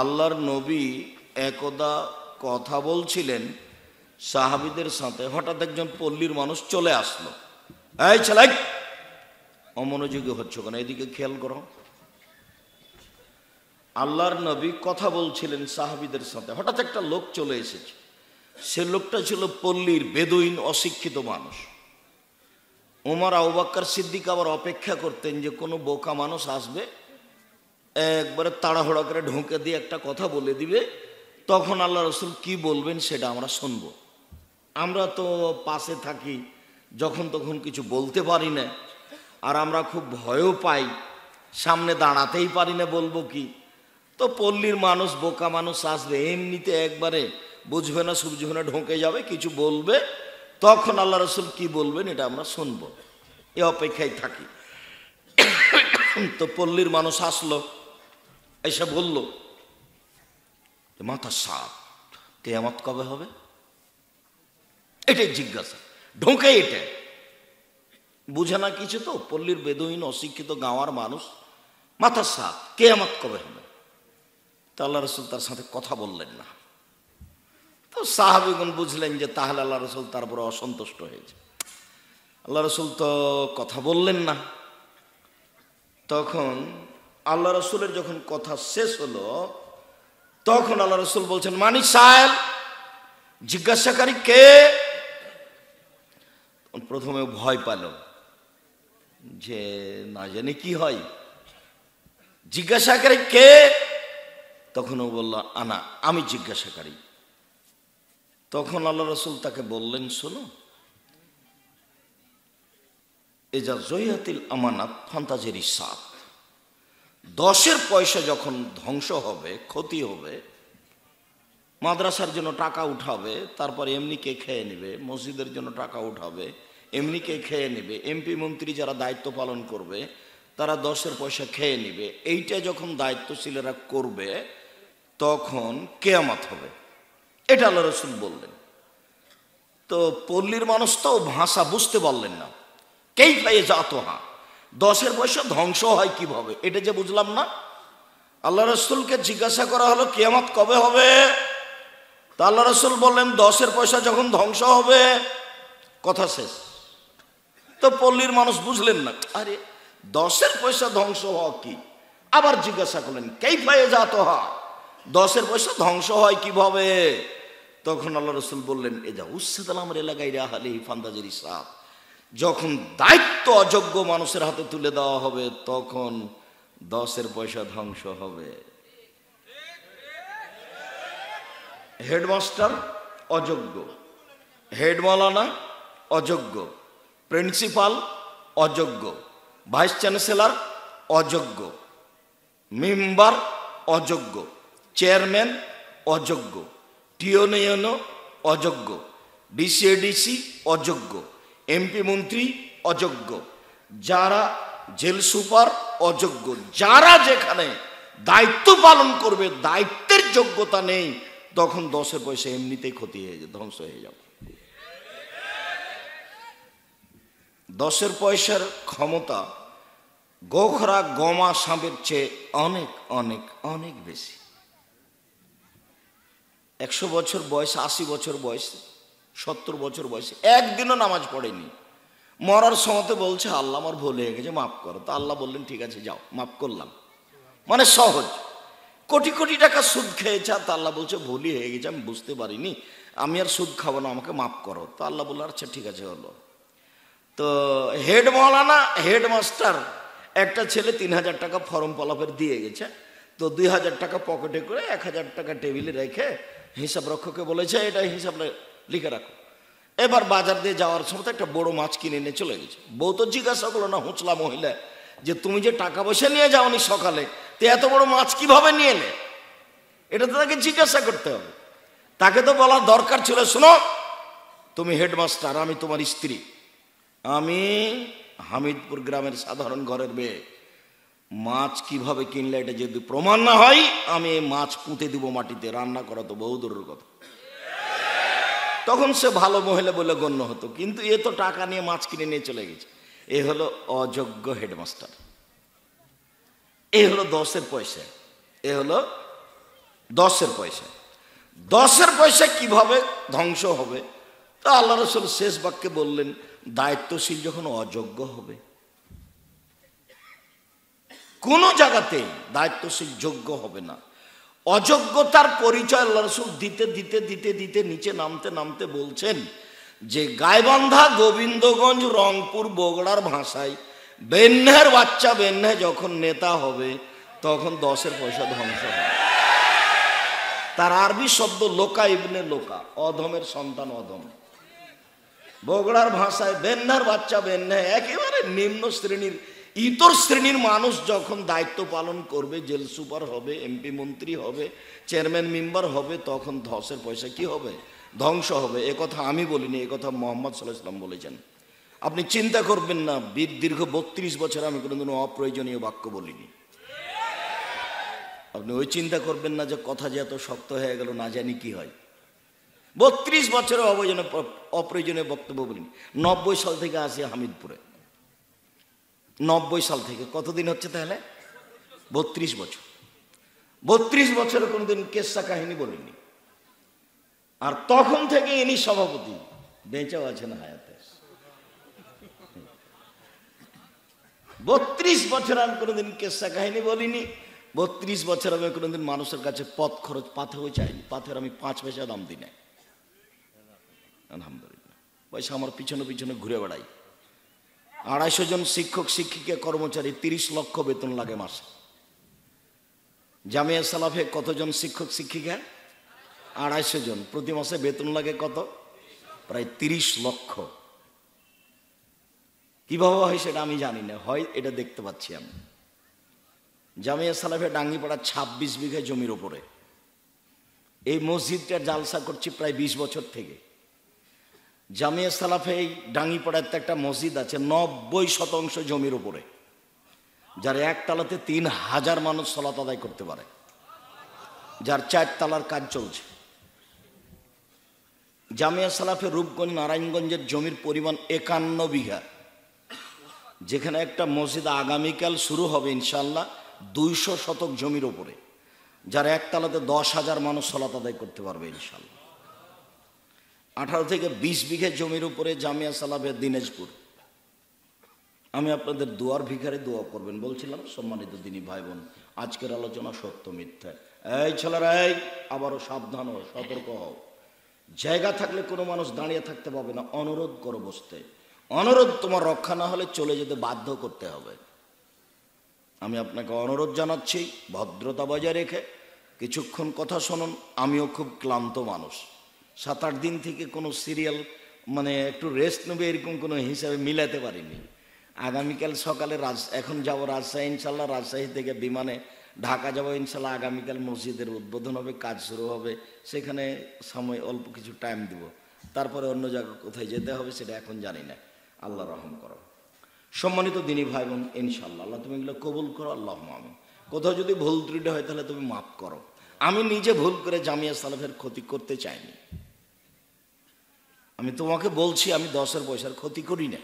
আল্লাহর নবী একদা কথা বলছিলেন সাহাবিদের সাথে হঠাৎ একজন পল্লীর মানুষ চলে আসলো এই ছেলাই অমনোযোগী হচ্ছ কেন এদিকে খেয়াল করো আল্লাহর নবী কথা বলছিলেন সাহাবিদের সাথে হঠাৎ একটা লোক চলে এসেছে সে লোকটা ছিল পল্লীর বেদইন অশিক্ষিত মানুষ ওমর আবাক্কার সিদ্দিক আবার অপেক্ষা করতেন যে কোনো বোকা মানুষ আসবে একবারে তাড়াহুড়া করে ঢুকে দিয়ে একটা কথা বলে দিবে তখন আল্লাহ রসুল কি বলবেন সেটা আমরা শুনব আমরা তো পাশে থাকি যখন তখন কিছু বলতে পারি না আর আমরা খুব ভয়ও পাই সামনে দাঁড়াতেই পারি না বলবো কি তো পল্লীর মানুষ বোকা মানুষ আসবে এমনিতে একবারে বুঝবে না সুবঝবে না ঢোকে যাবে কিছু বলবে তখন আল্লাহ রসুল কি বলবেন এটা আমরা শুনবো এ অপেক্ষায় থাকি তো পল্লীর মানুষ আসলো এসে বলল মাথা সাপ কেয়ামত কবে হবে এটাই জিজ্ঞাসা ঢোকে এটা বুঝে না কিছু তো পল্লীর বেদহীন অশিক্ষিত গাঁওয়ার মানুষ মাথা সাপ কেয়ামত কবে হবে তা আল্লাহ রসুল তার সাথে কথা বললেন না তো সাহাবিগুন বুঝলেন যে তাহলে আল্লাহ রসুল তারপরে অসন্তুষ্ট হয়েছে আল্লাহ রসুল তো কথা বললেন না তখন আল্লাহ রসুলের যখন কথা শেষ হলো তখন আল্লাহ রসুল বলছেন মানি সাহেব জিজ্ঞাসাকারী কে প্রথমে ভয় পাল যে না জানি কি হয় জিজ্ঞাসাকারী কে তখন ও বলল আনা আমি জিজ্ঞাসাকারী তখন আল্লাহ রসুল তাকে বললেন শোনো এজা জয়াতিল আমানা ফান্তাজেরি সাপ দশের পয়সা যখন ধ্বংস হবে ক্ষতি হবে মাদ্রাসার জন্য টাকা উঠাবে তারপর এমনি কে খেয়ে নেবে মসজিদের জন্য টাকা উঠাবে এমনি কে খেয়ে নেবে এমপি মন্ত্রী যারা দায়িত্ব পালন করবে তারা দশের পয়সা খেয়ে নেবে এইটা যখন দায়িত্বশীলেরা করবে তখন কেয়ামাত হবে এটা আল্লাহ রসুল বললেন তো পল্লীর মানুষ তো ভাষা বুঝতে পারলেন না কেই পায়ে যাতো হা দশের পয়সা ধ্বংস হয় কিভাবে এটা যে বুঝলাম না আল্লাহ রসুলকে জিজ্ঞাসা করা হলো কিয়ামত কবে হবে তা আল্লাহ রসুল বললেন দশের পয়সা যখন ধ্বংস হবে কথা শেষ তো পল্লীর মানুষ বুঝলেন না আরে দশের পয়সা ধ্বংস হওয়া কি আবার জিজ্ঞাসা করলেন কেই পায়ে যাত হা দশের পয়সা ধ্বংস হয় কিভাবে তখন আল্লাহ রসুল বললেন এ যা উচ্ছেদ আমার এলাকায় রাহালে ফান্দাজের ইসাদ যখন দায়িত্ব অযোগ্য মানুষের হাতে তুলে দেওয়া হবে তখন দশের পয়সা ধ্বংস হবে হেডমাস্টার অযোগ্য হেডমালানা অযোগ্য প্রিন্সিপাল অযোগ্য ভাইস চ্যান্সেলার অযোগ্য মেম্বার অযোগ্য চেয়ারম্যান অযোগ্য টিওনিয়ন অযোগ্য ডিসিএডিসি অযোগ্য এমপি মন্ত্রী অযোগ্য যারা জেল সুপার অযোগ্য যারা যেখানে দায়িত্ব পালন করবে দায়িত্বের যোগ্যতা নেই তখন দশের পয়সা এমনিতেই ক্ষতি হয়ে যাবে ধ্বংস হয়ে যাবে দশের পয়সার ক্ষমতা গোখরা গমা সাপের চেয়ে অনেক অনেক অনেক বেশি একশো বছর বয়স আশি বছর বয়স সত্তর বছর বয়সে একদিনও নামাজ পড়েনি মরার সময়তে বলছে আল্লাহ আমার ভুল হয়ে গেছে মাফ করো তা আল্লাহ বললেন ঠিক আছে যাও মাফ করলাম মানে সহজ কোটি কোটি টাকা সুদ খেয়েছে আর তা আল্লাহ বলছে ভুলই হয়ে গেছে আমি বুঝতে পারিনি আমি আর সুদ খাবো না আমাকে মাফ করো তা আল্লাহ বললো আচ্ছা ঠিক আছে হলো তো হেড মৌলানা হেড মাস্টার একটা ছেলে তিন হাজার টাকা ফর্ম পলাপের দিয়ে গেছে তো দুই হাজার টাকা পকেটে করে এক হাজার টাকা টেবিলে রেখে হিসাব রক্ষকে বলেছে এটা হিসাব লিখে রাখো এবার বাজার দিয়ে যাওয়ার সময় একটা বড় মাছ কিনে নিয়ে চলে গেছে বউ তো জিজ্ঞাসা করলো না হুঁচলা মহিলা যে তুমি যে টাকা পয়সা নিয়ে যাও নি সকালে তো এত বড় মাছ কিভাবে নিয়ে এলে এটা তো তাকে জিজ্ঞাসা করতে হবে তাকে তো বলা দরকার ছিল শোনো তুমি হেডমাস্টার আমি তোমার স্ত্রী আমি হামিদপুর গ্রামের সাধারণ ঘরের মেয়ে মাছ কিভাবে কিনলে এটা যদি প্রমাণ না হয় আমি মাছ পুঁতে দিব মাটিতে রান্না করা তো বহুদূরের কথা তখন সে ভালো মহিলা বলে গণ্য হতো কিন্তু এ তো টাকা নিয়ে মাছ কিনে নিয়ে চলে গেছে এ হলো অযোগ্য হেডমাস্টার এ হলো দশের পয়সা এ হলো দশের পয়সা দশের পয়সা কিভাবে ধ্বংস হবে তা আল্লাহ রসুল শেষ বাক্যে বললেন দায়িত্বশীল যখন অযোগ্য হবে কোনো জায়গাতে দায়িত্বশীল যোগ্য হবে না অযোগ্যতার পরিচয় আল্লাহ রসুল দিতে দিতে দিতে দিতে নিচে নামতে নামতে বলছেন যে গায়বান্ধা গোবিন্দগঞ্জ রংপুর বগড়ার ভাষায় বেন্যার বাচ্চা বেন্নে যখন নেতা হবে তখন দশের পয়সা ধ্বংস হবে তার আরবি শব্দ লোকা ইবনে লোকা অধমের সন্তান অধম বগড়ার ভাষায় বেন্যার বাচ্চা বেন্নে একেবারে নিম্ন শ্রেণীর ইতর শ্রেণীর মানুষ যখন দায়িত্ব পালন করবে জেল সুপার হবে এমপি মন্ত্রী হবে চেয়ারম্যান মেম্বার হবে তখন ধসের পয়সা কি হবে ধ্বংস হবে কথা আমি বলিনি কথা মোহাম্মদ সাল্লাহ ইসলাম বলেছেন আপনি চিন্তা করবেন না বীর দীর্ঘ বত্রিশ বছর আমি কোনোদিনও অপ্রয়োজনীয় বাক্য বলিনি আপনি ওই চিন্তা করবেন না যে কথা যে এত শক্ত হয়ে গেল না জানি কি হয় বত্রিশ বছরে অবয়োজনে অপ্রয়োজনীয় বক্তব্য বলিনি নব্বই সাল থেকে আসি হামিদপুরে নব্বই সাল থেকে কতদিন হচ্ছে তাহলে বত্রিশ বছর বত্রিশ বছরে কোনোদিন কেসা কাহিনী বলিনি আর তখন থেকে ইনি সভাপতি বেঁচেও আছেন হায়াতে বত্রিশ বছর আমি কোনোদিন কেসা কাহিনী বলিনি বত্রিশ বছর আমি কোনোদিন মানুষের কাছে পথ খরচ পাথেও চাইনি পাথের আমি পাঁচ পয়সা দাম দিই না আলহামদুলিল্লাহ পয়সা আমার পিছনে পিছনে ঘুরে বেড়াই আড়াইশো জন শিক্ষক শিক্ষিকা কর্মচারী তিরিশ লক্ষ বেতন লাগে মাসে জামিয়া সালাফে কতজন শিক্ষক শিক্ষিকা আড়াইশো জন প্রতি মাসে বেতন লাগে কত প্রায় তিরিশ লক্ষ কীভাবে হয় সেটা আমি জানি না হয় এটা দেখতে পাচ্ছি আমি জামিয়া সালাফে ডাঙ্গিপাড়া ছাব্বিশ বিঘা জমির ওপরে এই মসজিদটা জালসা করছি প্রায় বিশ বছর থেকে জামিয়া সালাফে এই তো একটা মসজিদ আছে নব্বই শতাংশ জমির উপরে যার একতলাতে তিন হাজার মানুষ সলাত আদায় করতে পারে যার তালার কাজ চলছে জামিয়া সালাফে রূপগঞ্জ নারায়ণগঞ্জের জমির পরিমাণ একান্ন বিঘা যেখানে একটা মসজিদ আগামীকাল শুরু হবে ইনশাল্লাহ দুইশো শতক জমির ওপরে যার একতলাতে দশ হাজার মানুষ সলাত আদায় করতে পারবে ইনশাল্লাহ আঠারো থেকে ২০ বিঘে জমির উপরে জামিয়া সালাবে দিনাজপুর আমি আপনাদের দোয়ার ভিখারে দোয়া করবেন বলছিলাম সম্মানিত দিনী ভাই বোন আজকের আলোচনা সত্য মিথ্যা এই ছেলেরা এই আবারও সাবধান হও সতর্ক হও জায়গা থাকলে কোনো মানুষ দাঁড়িয়ে থাকতে পারবে না অনুরোধ করো বসতে অনুরোধ তোমার রক্ষা না হলে চলে যেতে বাধ্য করতে হবে আমি আপনাকে অনুরোধ জানাচ্ছি ভদ্রতা বজায় রেখে কিছুক্ষণ কথা শুনুন আমিও খুব ক্লান্ত মানুষ সাত আট দিন থেকে কোনো সিরিয়াল মানে একটু রেস্ট নেবে এরকম কোনো হিসাবে মিলাতে পারিনি আগামীকাল সকালে রাজ এখন যাব রাজশাহী ইনশাল্লাহ রাজশাহী থেকে বিমানে ঢাকা যাবো ইনশাল্লাহ আগামীকাল মসজিদের উদ্বোধন হবে কাজ শুরু হবে সেখানে সময় অল্প কিছু টাইম দিব তারপরে অন্য জায়গা কোথায় যেতে হবে সেটা এখন জানি না আল্লাহ রহম করো সম্মানিত দিনী ভাই বোন ইনশাল্লাহ আল্লাহ তুমি এগুলো কবুল করো আল্লাহ মামিন কোথাও যদি ভুল ত্রুটি হয় তাহলে তুমি মাফ করো আমি নিজে ভুল করে জামিয়া সালাফের ক্ষতি করতে চাইনি আমি তোমাকে বলছি আমি দশের পয়সার ক্ষতি করি না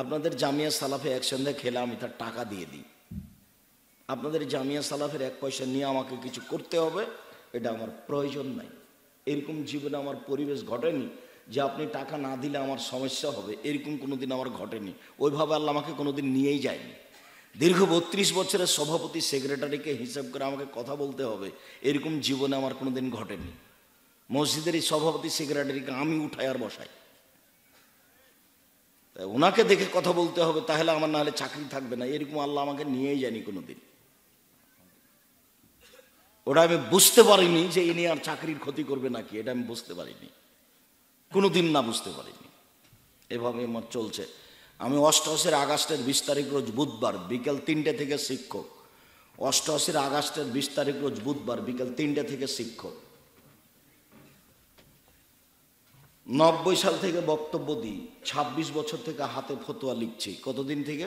আপনাদের জামিয়া সালাফে একসঙ্গে খেলে আমি তার টাকা দিয়ে দিই আপনাদের জামিয়া সালাফের এক পয়সা নিয়ে আমাকে কিছু করতে হবে এটা আমার প্রয়োজন নাই এরকম জীবনে আমার পরিবেশ ঘটেনি যে আপনি টাকা না দিলে আমার সমস্যা হবে এরকম কোনোদিন আমার ঘটেনি ওইভাবে আল্লাহ আমাকে কোনোদিন নিয়েই যায়নি দীর্ঘ বত্রিশ বছরের সভাপতি সেক্রেটারিকে হিসাব করে আমাকে কথা বলতে হবে এরকম জীবনে আমার কোনোদিন ঘটেনি মসজিদের এই সভাপতি সেক্রেটারিকে আমি উঠাই আর বসাই তাই ওনাকে দেখে কথা বলতে হবে তাহলে আমার না হলে চাকরি থাকবে না এরকম আল্লাহ আমাকে নিয়েই জানি কোনো দিন ওটা আমি বুঝতে পারিনি যে ইনি আর চাকরির ক্ষতি করবে নাকি এটা আমি বুঝতে পারিনি কোনো দিন না বুঝতে পারিনি এভাবে আমার চলছে আমি অষ্টআশির আগস্টের বিশ তারিখ রোজ বুধবার বিকেল তিনটে থেকে শিক্ষক অষ্টআশির আগস্টের বিশ তারিখ রোজ বুধবার বিকেল তিনটে থেকে শিক্ষক নব্বই সাল থেকে বক্তব্য দিই ২৬ বছর থেকে হাতে ফতোয়া লিখছি কতদিন থেকে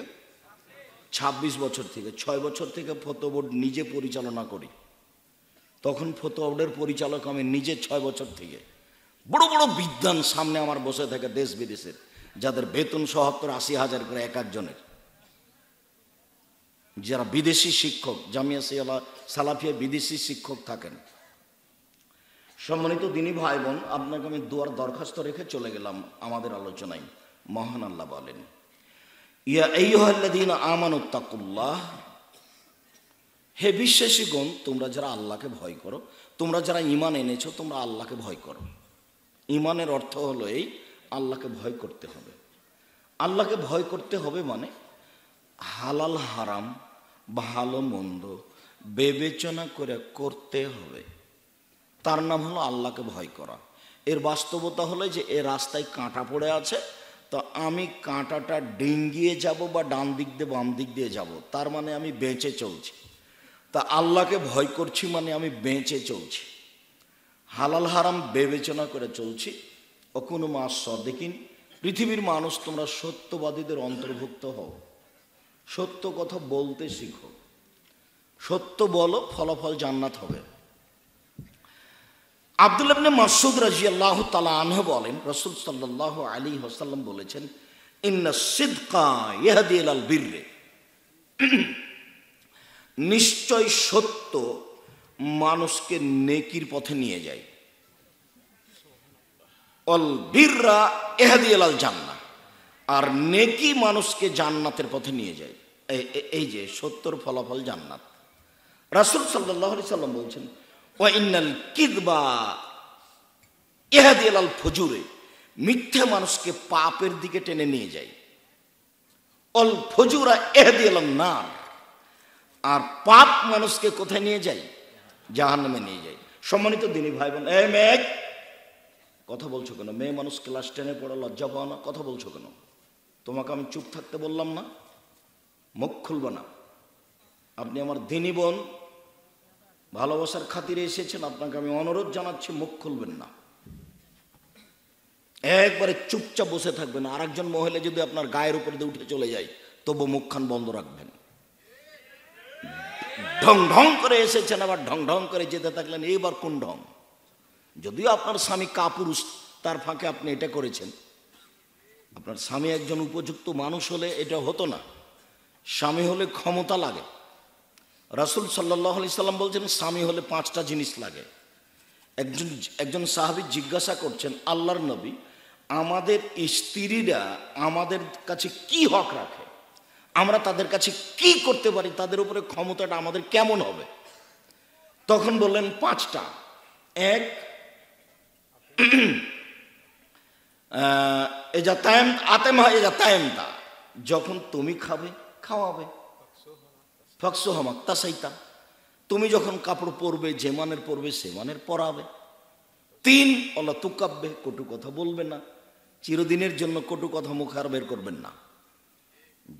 ২৬ বছর থেকে ছয় বছর থেকে ফতো বোর্ড নিজে পরিচালনা করি তখন ফতোয়া বোর্ডের পরিচালক আমি নিজে ছয় বছর থেকে বড় বড় বিদ্যান সামনে আমার বসে থাকে দেশ বিদেশের যাদের বেতন সহত্তর আশি হাজার করে এক একজনের যারা বিদেশি শিক্ষক জামিয়া সিয়ালা সালাফিয়া বিদেশি শিক্ষক থাকেন সম্মানিত দিনী ভাই বোন আপনাকে আমি দুয়ার দরখাস্ত রেখে চলে গেলাম আমাদের আলোচনায় মহান আল্লাহ বলেন ইয়া এইহল্লাদিন আমানুত্তাকুল্লাহ হে গণ তোমরা যারা আল্লাহকে ভয় করো তোমরা যারা ইমান এনেছো তোমরা আল্লাহকে ভয় করো ইমানের অর্থ হলো এই আল্লাহকে ভয় করতে হবে আল্লাহকে ভয় করতে হবে মানে হালাল হারাম ভালো মন্দ বিবেচনা করে করতে হবে তার নাম হলো আল্লাহকে ভয় করা এর বাস্তবতা হলো যে এ রাস্তায় কাঁটা পড়ে আছে তো আমি কাঁটাটা ডিঙ্গিয়ে যাব বা ডান দিক দিয়ে বাম দিক দিয়ে যাব তার মানে আমি বেঁচে চলছি তা আল্লাহকে ভয় করছি মানে আমি বেঁচে চলছি হালাল হারাম বিবেচনা করে চলছি ও কোনো মাস সদেকিন পৃথিবীর মানুষ তোমরা সত্যবাদীদের অন্তর্ভুক্ত হও সত্য কথা বলতে শিখো সত্য বলো ফলাফল জান্নাত হবে আবদুল মাসুদ রাজি আল্লাহ তালা আনহ বলেন রসুল সাল্লাহ আলী হাসাল্লাম বলেছেন সিদকা নিশ্চয় সত্য মানুষকে নেকির পথে নিয়ে যায় জান্না আর নেকি মানুষকে জান্নাতের পথে নিয়ে যায় এই যে সত্যর ফলাফল জান্নাত রাসুল সাল্লাহ সাল্লাম বলছেন আল ফজুরে মিথ্যা মানুষকে পাপের দিকে টেনে নিয়ে যায় অল ফজুরা এহাদি আল না আর পাপ মানুষকে কোথায় নিয়ে যায় নামে নিয়ে যায় সম্মানিত দিনী ভাই বোন এ মেঘ কথা বলছো কেন মেয়ে মানুষ ক্লাস টেনে পড়া লজ্জা পাওয়া না কথা বলছো কেন তোমাকে আমি চুপ থাকতে বললাম না মুখ খুলব না আপনি আমার দিনী বোন ভালোবাসার খাতিরে এসেছেন আপনাকে আমি অনুরোধ জানাচ্ছি মুখ খুলবেন না একবারে চুপচাপ বসে থাকবেন আর একজন মহিলা যদি আপনার গায়ের উপর দিয়ে উঠে চলে যায় তবু মুখখান বন্ধ রাখবেন ঢং ঢং করে এসেছেন আবার ঢং ঢং করে যেতে থাকলেন এইবার কোন ঢং যদিও আপনার স্বামী কাপুরুষ তার ফাঁকে আপনি এটা করেছেন আপনার স্বামী একজন উপযুক্ত মানুষ হলে এটা হতো না স্বামী হলে ক্ষমতা লাগে রাসুল সাল্লাহ ইসলাম সাল্লাম বলছেন স্বামী হলে পাঁচটা জিনিস লাগে একজন একজন সাহাবি জিজ্ঞাসা করছেন আল্লাহর নবী আমাদের স্ত্রীরা আমাদের কাছে কি হক রাখে আমরা তাদের কাছে কি করতে পারি তাদের উপরে ক্ষমতাটা আমাদের কেমন হবে তখন বললেন পাঁচটা এক এজা তায়েম আতেমা এজা তায়েমতা যখন তুমি খাবে খাওয়াবে ফকসু হমাক্তা সাইতা তুমি যখন কাপড় পরবে যে মানের পরবে সে মানের পরাবে তিন অলা কাব্যে কটু কথা বলবে না চিরদিনের জন্য কটু কথা মুখে আর বের করবেন না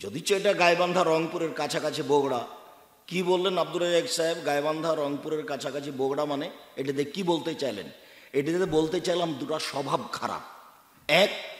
যদি এটা গায়বান্ধা রংপুরের কাছাকাছি বগড়া কি বললেন আব্দুর রাজাক সাহেব গায়বান্ধা রংপুরের কাছাকাছি বগড়া মানে এটাতে কি বলতে চাইলেন এটাতে বলতে চাইলাম দুটা স্বভাব খারাপ এক